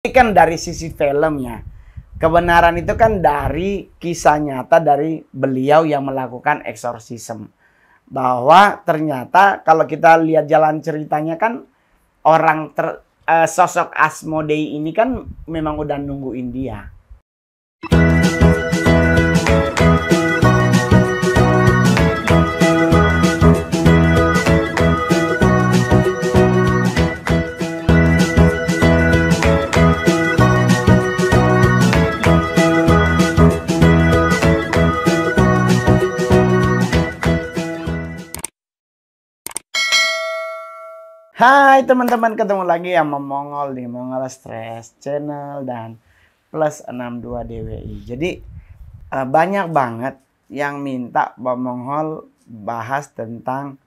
Ini kan dari sisi filmnya. Kebenaran itu kan dari kisah nyata dari beliau yang melakukan eksorsisme. Bahwa ternyata kalau kita lihat jalan ceritanya kan orang ter, eh, sosok Asmodei ini kan memang udah nungguin dia. Hai teman-teman, ketemu lagi yang Mongol di Mongol Stress Channel dan plus 62 DWI. Jadi eh, banyak banget yang minta Mongol bahas tentang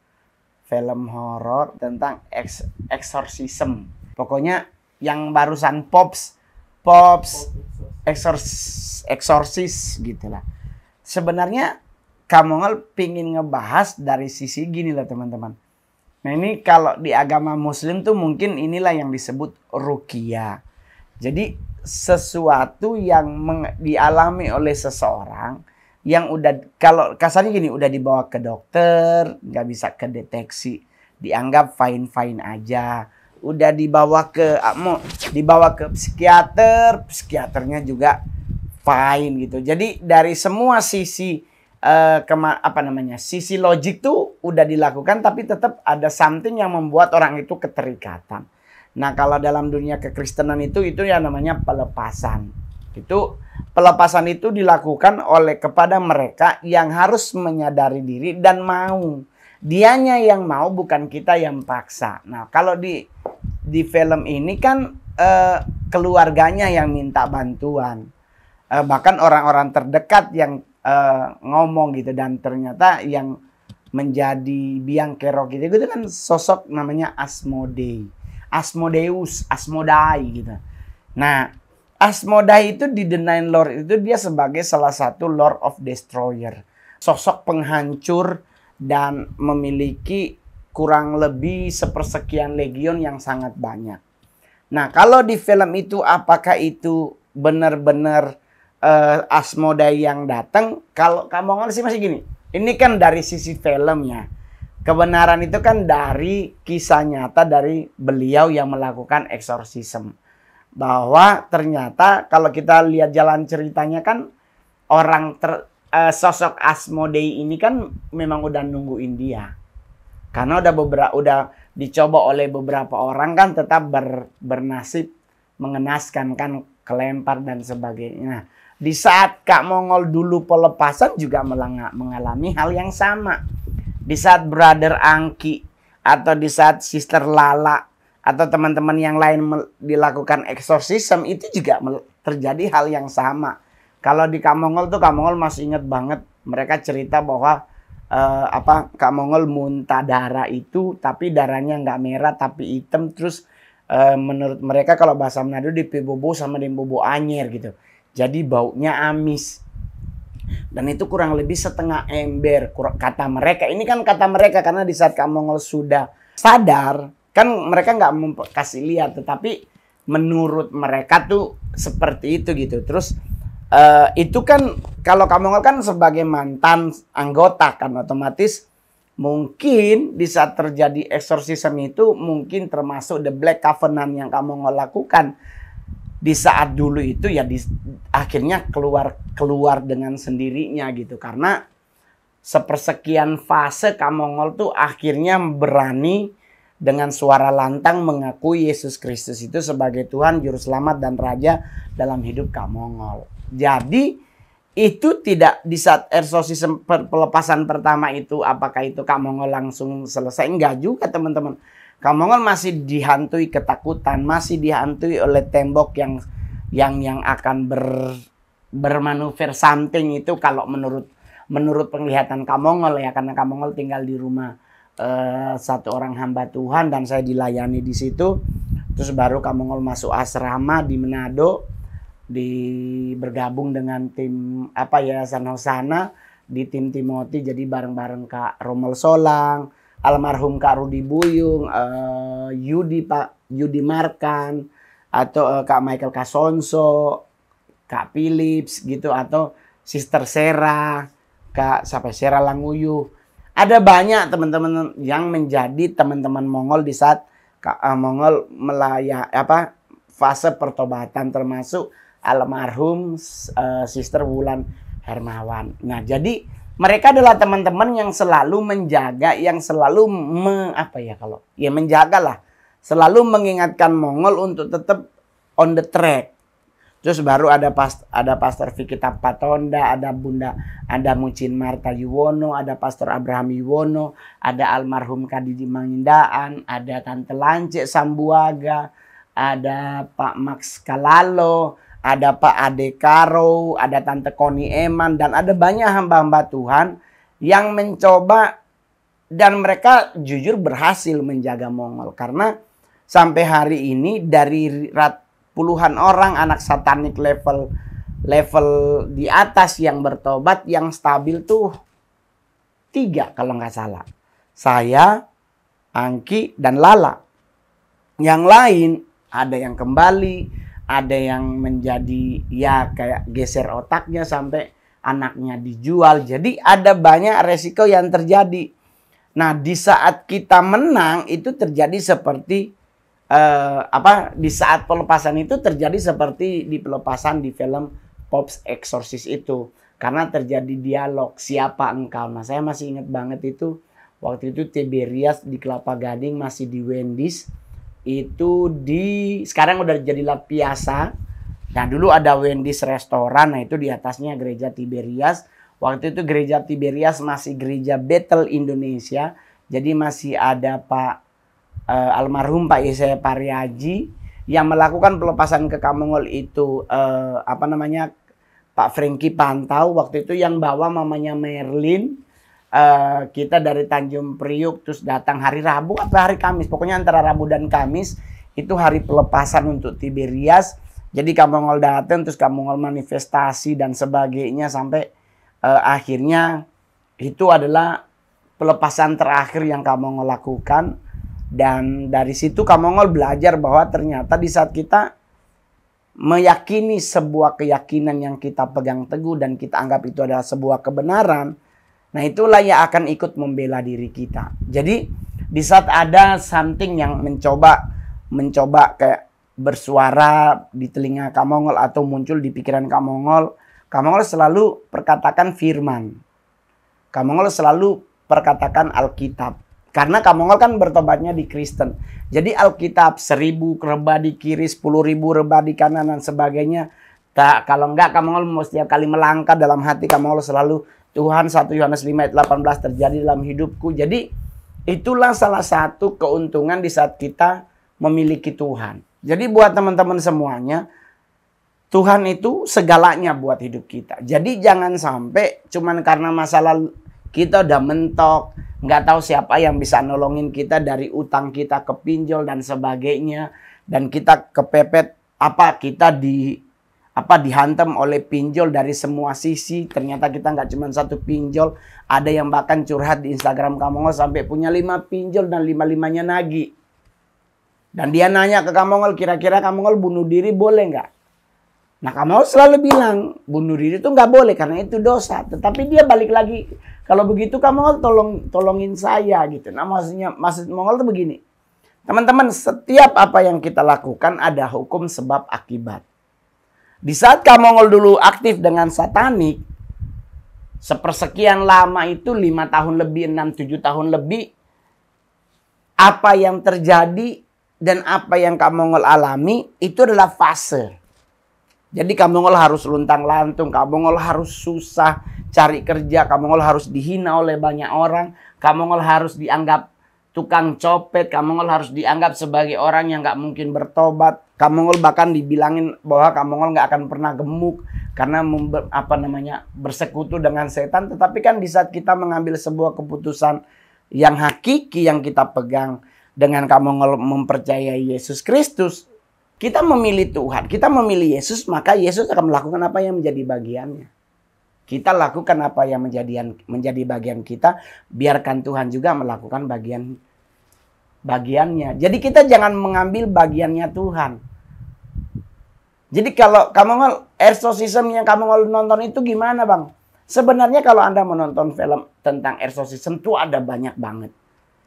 film horor, tentang ex exorcism. Pokoknya yang barusan Pops, Pops, exorcis, exorcis gitu lah. Sebenarnya Kamongol pingin ngebahas dari sisi gini lah teman-teman Nah ini kalau di agama muslim tuh mungkin inilah yang disebut rukia. Jadi sesuatu yang dialami oleh seseorang yang udah kalau kasarnya gini udah dibawa ke dokter nggak bisa kedeteksi dianggap fine fine aja udah dibawa ke ah, mau dibawa ke psikiater psikiaternya juga fine gitu jadi dari semua sisi Eh, kema apa namanya sisi logik tuh udah dilakukan tapi tetap ada something yang membuat orang itu keterikatan. Nah kalau dalam dunia kekristenan itu itu yang namanya pelepasan. Itu pelepasan itu dilakukan oleh kepada mereka yang harus menyadari diri dan mau. Dianya yang mau bukan kita yang paksa. Nah kalau di di film ini kan eh, keluarganya yang minta bantuan. Eh, bahkan orang-orang terdekat yang uh, ngomong gitu dan ternyata yang menjadi biang kerok gitu itu kan sosok namanya Asmodei Asmodeus Asmodai gitu nah Asmodai itu di The Nine Lord itu dia sebagai salah satu Lord of Destroyer sosok penghancur dan memiliki kurang lebih sepersekian legion yang sangat banyak. Nah, kalau di film itu apakah itu benar-benar uh, eh, Asmodai yang datang kalau kamongan sih masih gini ini kan dari sisi filmnya kebenaran itu kan dari kisah nyata dari beliau yang melakukan eksorsisme bahwa ternyata kalau kita lihat jalan ceritanya kan orang ter, uh, sosok Asmodei ini kan memang udah nungguin dia karena udah beberapa udah dicoba oleh beberapa orang kan tetap ber, bernasib mengenaskan kan kelempar dan sebagainya. Nah, di saat Kak Mongol dulu pelepasan juga mengalami hal yang sama. Di saat brother Angki atau di saat sister Lala atau teman-teman yang lain dilakukan eksorsisme itu juga terjadi hal yang sama. Kalau di Kak Mongol tuh Kak Mongol masih inget banget mereka cerita bahwa uh, apa Mongol muntah darah itu tapi darahnya nggak merah tapi hitam terus uh, menurut mereka kalau bahasa Manado pibobo sama di bobo anyer gitu. Jadi baunya amis. Dan itu kurang lebih setengah ember kata mereka. Ini kan kata mereka karena di saat Kamongol sudah sadar, kan mereka nggak kasih lihat, tetapi menurut mereka tuh seperti itu gitu. Terus uh, itu kan kalau Kamongol kan sebagai mantan anggota kan otomatis mungkin di saat terjadi eksorsisme itu mungkin termasuk the black covenant yang kamu lakukan di saat dulu itu ya di, akhirnya keluar keluar dengan sendirinya gitu karena sepersekian fase Kamongol tuh akhirnya berani dengan suara lantang mengakui Yesus Kristus itu sebagai Tuhan, Juru Selamat, dan Raja dalam hidup Kamongol. Jadi itu tidak di saat ersosis pelepasan pertama itu apakah itu Kamongol langsung selesai? Enggak juga teman-teman. Kamongan masih dihantui ketakutan, masih dihantui oleh tembok yang yang yang akan ber bermanuver samping itu kalau menurut menurut penglihatan Kamongol ya karena Kamongol tinggal di rumah uh, satu orang hamba Tuhan dan saya dilayani di situ. Terus baru Kamongol masuk asrama di Manado di bergabung dengan tim apa ya Sanosana di tim Timoti jadi bareng-bareng Kak Romel Solang, almarhum Kak Rudi Buyung, uh, Yudi Pak Yudi Markan atau uh, Kak Michael Kasonso, Kak Philips gitu atau Sister Sera, Kak sampai Sera Languyu. Ada banyak teman-teman yang menjadi teman-teman Mongol di saat uh, Mongol melayak apa fase pertobatan termasuk almarhum uh, Sister Wulan Hermawan. Nah, jadi mereka adalah teman-teman yang selalu menjaga, yang selalu me, apa ya kalau ya menjaga lah, selalu mengingatkan Mongol untuk tetap on the track. Terus baru ada pas, ada Pastor Vicky Patonda, ada Bunda, ada Mucin Marta Yuwono, ada Pastor Abraham Yuwono, ada almarhum Kadidi Mangindaan, ada Tante Lancik Sambuaga, ada Pak Max Kalalo, ada Pak Ade Karo, ada Tante Koni Eman, dan ada banyak hamba-hamba Tuhan yang mencoba dan mereka jujur berhasil menjaga Mongol karena sampai hari ini dari rat puluhan orang anak satanik level level di atas yang bertobat yang stabil tuh tiga kalau nggak salah saya Angki dan Lala yang lain ada yang kembali ada yang menjadi ya kayak geser otaknya sampai anaknya dijual. Jadi ada banyak resiko yang terjadi. Nah, di saat kita menang itu terjadi seperti eh, apa? Di saat pelepasan itu terjadi seperti di pelepasan di film Pops Exorcist itu karena terjadi dialog siapa engkau. Nah, saya masih ingat banget itu waktu itu Tiberias di Kelapa Gading masih di Wendy's itu di sekarang udah jadi La Nah dulu ada Wendy's restoran, nah itu di atasnya gereja Tiberias. Waktu itu gereja Tiberias masih gereja Betel Indonesia, jadi masih ada Pak eh, almarhum Pak Yesaya Pariaji yang melakukan pelepasan ke Kamongol itu eh, apa namanya Pak Franky Pantau waktu itu yang bawa mamanya Merlin Eh, kita dari Tanjung Priuk terus datang hari Rabu atau hari Kamis pokoknya antara Rabu dan Kamis itu hari pelepasan untuk Tiberias jadi kamu ngol datang terus kamu ngol manifestasi dan sebagainya sampai uh, akhirnya itu adalah pelepasan terakhir yang ngol lakukan dan dari situ kamu ngol belajar bahwa ternyata di saat kita meyakini sebuah keyakinan yang kita pegang teguh dan kita anggap itu adalah sebuah kebenaran, Nah itulah yang akan ikut membela diri kita. Jadi di saat ada something yang mencoba mencoba kayak bersuara di telinga Kamongol atau muncul di pikiran Kamongol, Kamongol selalu perkatakan firman. Kamongol selalu perkatakan Alkitab. Karena Kamongol kan bertobatnya di Kristen. Jadi Alkitab seribu reba di kiri, sepuluh ribu reba di kanan dan sebagainya. Tak, kalau enggak Kamongol setiap kali melangkah dalam hati Kamongol selalu Tuhan 1 Yohanes 5 ayat 18 terjadi dalam hidupku. Jadi itulah salah satu keuntungan di saat kita memiliki Tuhan. Jadi buat teman-teman semuanya, Tuhan itu segalanya buat hidup kita. Jadi jangan sampai cuman karena masalah kita udah mentok, nggak tahu siapa yang bisa nolongin kita dari utang kita ke pinjol dan sebagainya, dan kita kepepet apa kita di apa dihantam oleh pinjol dari semua sisi. Ternyata kita nggak cuma satu pinjol, ada yang bahkan curhat di Instagram Kamongol sampai punya lima pinjol dan lima-limanya nagi Dan dia nanya ke Kamongol, kira-kira Kamongol bunuh diri boleh nggak? Nah Kamongol selalu bilang, bunuh diri itu nggak boleh karena itu dosa. Tetapi dia balik lagi, kalau begitu Kamongol tolong tolongin saya gitu. Nah maksudnya, maksud Kamongol tuh begini. Teman-teman, setiap apa yang kita lakukan ada hukum sebab akibat. Di saat Kamongol dulu aktif dengan satanik, sepersekian lama itu lima tahun lebih, enam tujuh tahun lebih, apa yang terjadi dan apa yang Kamongol alami itu adalah fase. Jadi Kamongol harus luntang lantung, Kamongol harus susah cari kerja, Kamongol harus dihina oleh banyak orang, Kamongol harus dianggap tukang copet, Kamongol harus dianggap sebagai orang yang nggak mungkin bertobat, Kamongol bahkan dibilangin bahwa Kamongol nggak akan pernah gemuk karena member, apa namanya bersekutu dengan setan. Tetapi kan di saat kita mengambil sebuah keputusan yang hakiki yang kita pegang dengan Kamongol mempercayai Yesus Kristus, kita memilih Tuhan, kita memilih Yesus, maka Yesus akan melakukan apa yang menjadi bagiannya. Kita lakukan apa yang menjadi menjadi bagian kita, biarkan Tuhan juga melakukan bagian bagiannya. Jadi kita jangan mengambil bagiannya Tuhan. Jadi kalau kamu ngol exorcism yang kamu ngol nonton itu gimana bang? Sebenarnya kalau anda menonton film tentang exorcism tuh ada banyak banget.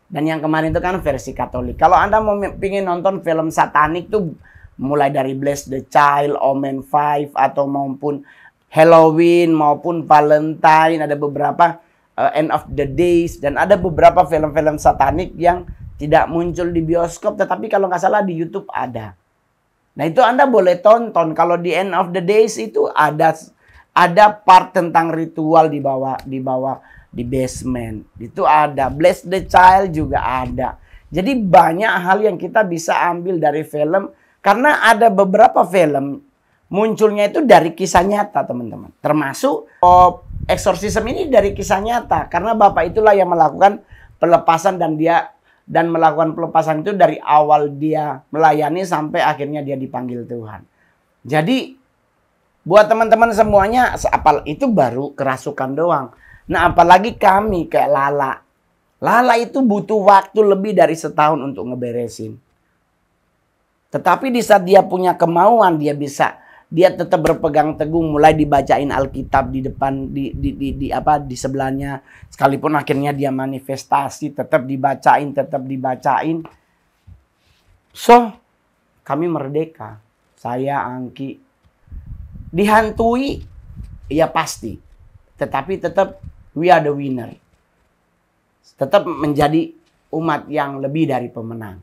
Dan yang kemarin itu kan versi Katolik. Kalau anda mau pingin nonton film satanik tuh mulai dari Bless the Child, Omen 5 atau maupun Halloween maupun Valentine ada beberapa uh, End of the Days dan ada beberapa film-film satanik yang tidak muncul di bioskop tetapi kalau nggak salah di YouTube ada. Nah itu Anda boleh tonton. Kalau di end of the days itu ada ada part tentang ritual di bawah di bawah di basement. Itu ada Bless the Child juga ada. Jadi banyak hal yang kita bisa ambil dari film karena ada beberapa film munculnya itu dari kisah nyata, teman-teman. Termasuk oh, Exorcism ini dari kisah nyata karena bapak itulah yang melakukan pelepasan dan dia dan melakukan pelepasan itu dari awal dia melayani sampai akhirnya dia dipanggil Tuhan. Jadi buat teman-teman semuanya apal itu baru kerasukan doang. Nah, apalagi kami kayak Lala. Lala itu butuh waktu lebih dari setahun untuk ngeberesin. Tetapi di saat dia punya kemauan, dia bisa dia tetap berpegang teguh mulai dibacain Alkitab di depan di, di, di, di apa di sebelahnya sekalipun akhirnya dia manifestasi tetap dibacain tetap dibacain so kami merdeka saya Angki dihantui ya pasti tetapi tetap we are the winner tetap menjadi umat yang lebih dari pemenang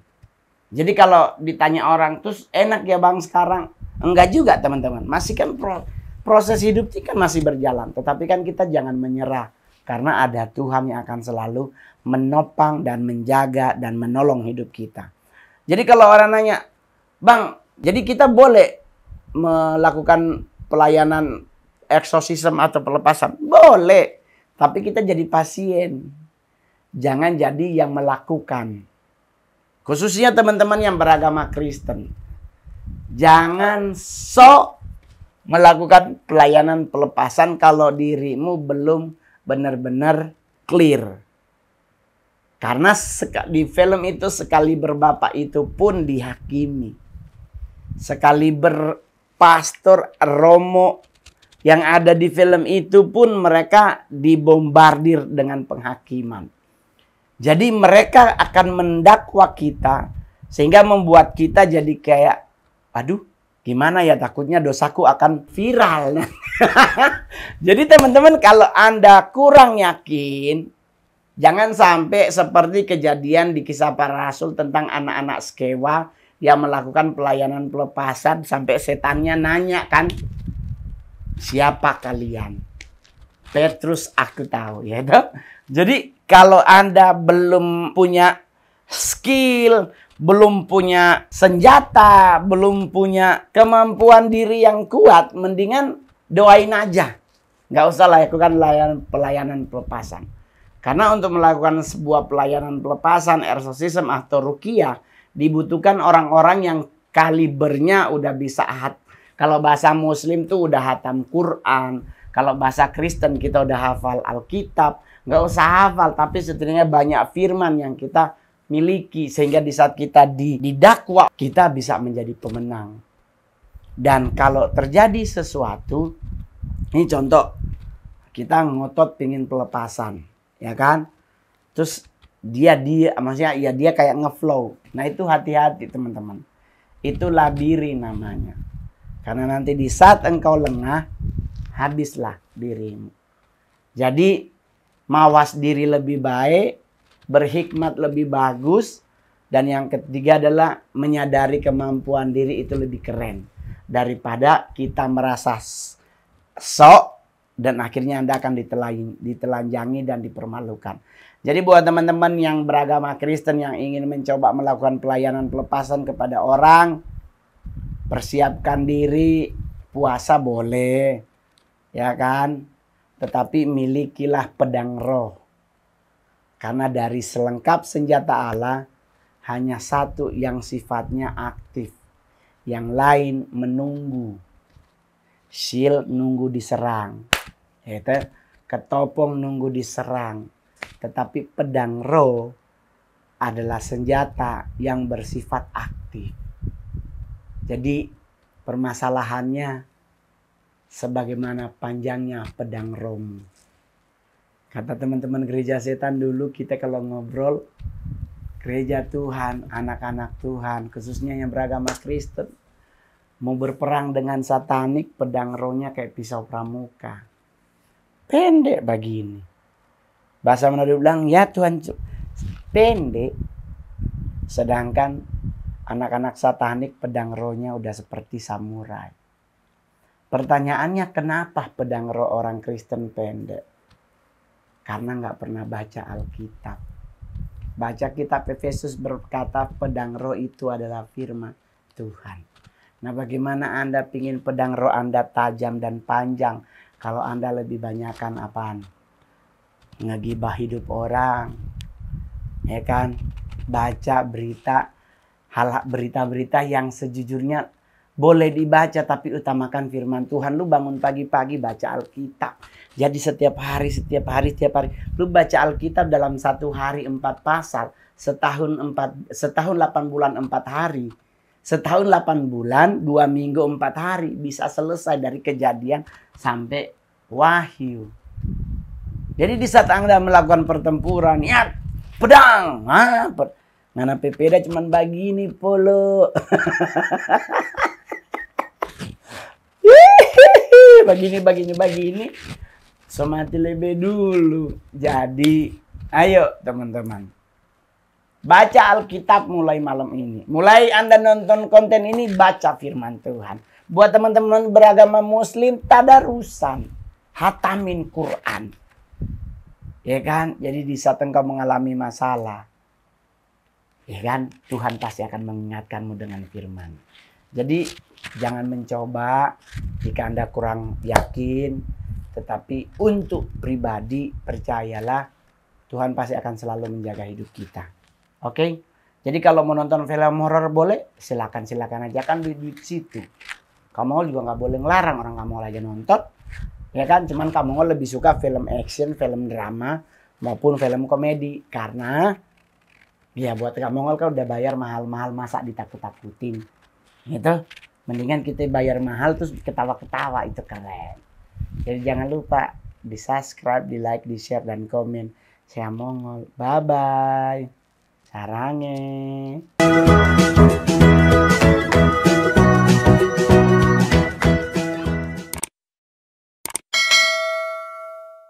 jadi kalau ditanya orang terus enak ya bang sekarang Enggak juga teman-teman. Masih kan pro, proses hidup ini kan masih berjalan. Tetapi kan kita jangan menyerah. Karena ada Tuhan yang akan selalu menopang dan menjaga dan menolong hidup kita. Jadi kalau orang nanya, Bang, jadi kita boleh melakukan pelayanan eksosisme atau pelepasan? Boleh. Tapi kita jadi pasien. Jangan jadi yang melakukan. Khususnya teman-teman yang beragama Kristen. Jangan sok melakukan pelayanan pelepasan kalau dirimu belum benar-benar clear. Karena di film itu sekali berbapak itu pun dihakimi. Sekali berpastor Romo yang ada di film itu pun mereka dibombardir dengan penghakiman. Jadi mereka akan mendakwa kita sehingga membuat kita jadi kayak Aduh, gimana ya takutnya dosaku akan viral. Jadi teman-teman kalau Anda kurang yakin, jangan sampai seperti kejadian di kisah para rasul tentang anak-anak skewa yang melakukan pelayanan pelepasan sampai setannya nanya kan, siapa kalian? Petrus aku tahu ya dok Jadi kalau Anda belum punya skill, belum punya senjata, belum punya kemampuan diri yang kuat, mendingan doain aja. Nggak usah lakukan layanan pelayanan pelepasan. Karena untuk melakukan sebuah pelayanan pelepasan, exorcism atau rukiah, dibutuhkan orang-orang yang kalibernya udah bisa hat. Kalau bahasa muslim tuh udah hatam Quran. Kalau bahasa Kristen kita udah hafal Alkitab. Nggak usah hafal, tapi setidaknya banyak firman yang kita miliki sehingga di saat kita didakwa kita bisa menjadi pemenang. Dan kalau terjadi sesuatu ini contoh kita ngotot pingin pelepasan, ya kan? Terus dia dia maksudnya ya dia kayak ngeflow. Nah, itu hati-hati teman-teman. Itu labirin namanya. Karena nanti di saat engkau lengah, habislah dirimu. Jadi mawas diri lebih baik berhikmat lebih bagus, dan yang ketiga adalah menyadari kemampuan diri itu lebih keren daripada kita merasa sok dan akhirnya Anda akan ditelan, ditelanjangi dan dipermalukan. Jadi buat teman-teman yang beragama Kristen yang ingin mencoba melakukan pelayanan pelepasan kepada orang, persiapkan diri, puasa boleh, ya kan? Tetapi milikilah pedang roh karena dari selengkap senjata Allah hanya satu yang sifatnya aktif. Yang lain menunggu. Shield nunggu diserang. Yaitu ya. ketopong nunggu diserang. Tetapi pedang roh adalah senjata yang bersifat aktif. Jadi permasalahannya sebagaimana panjangnya pedang roh. Kata teman-teman gereja setan dulu kita kalau ngobrol gereja Tuhan, anak-anak Tuhan, khususnya yang beragama Kristen mau berperang dengan satanik pedang rohnya kayak pisau pramuka. Pendek begini. Bahasa Manado bilang, ya Tuhan pendek. Sedangkan anak-anak satanik pedang rohnya udah seperti samurai. Pertanyaannya kenapa pedang roh orang Kristen pendek? karena nggak pernah baca Alkitab. Baca kitab Efesus berkata pedang roh itu adalah firman Tuhan. Nah bagaimana Anda ingin pedang roh Anda tajam dan panjang kalau Anda lebih banyakkan apaan? Ngegibah hidup orang, ya kan? Baca berita, hal berita-berita yang sejujurnya boleh dibaca tapi utamakan firman Tuhan. Lu bangun pagi-pagi baca Alkitab. Jadi setiap hari, setiap hari, setiap hari. Lu baca Alkitab dalam satu hari empat pasal. Setahun empat, setahun delapan bulan empat hari. Setahun delapan bulan, dua minggu empat hari. Bisa selesai dari kejadian sampai wahyu. Jadi di saat Anda melakukan pertempuran, ya pedang. Ah, per, Ngana pepeda cuman begini polo. begini begini begini somati lebih dulu jadi ayo teman-teman baca Alkitab mulai malam ini mulai anda nonton konten ini baca firman Tuhan buat teman-teman beragama muslim tadarusan hatamin Quran ya kan jadi di saat engkau mengalami masalah ya kan Tuhan pasti akan mengingatkanmu dengan firman jadi Jangan mencoba jika Anda kurang yakin, tetapi untuk pribadi percayalah Tuhan pasti akan selalu menjaga hidup kita. Oke? Okay? Jadi kalau mau nonton film horor boleh, silakan silakan aja kan di situ. Kamu juga nggak boleh ngelarang orang kamu aja nonton, ya kan? Cuman kamu lebih suka film action, film drama maupun film komedi karena ya buat kamu kan udah bayar mahal-mahal masa ditakut-takutin gitu mendingan kita bayar mahal terus ketawa-ketawa itu keren jadi jangan lupa di subscribe di like di share dan komen saya mongol bye bye sarange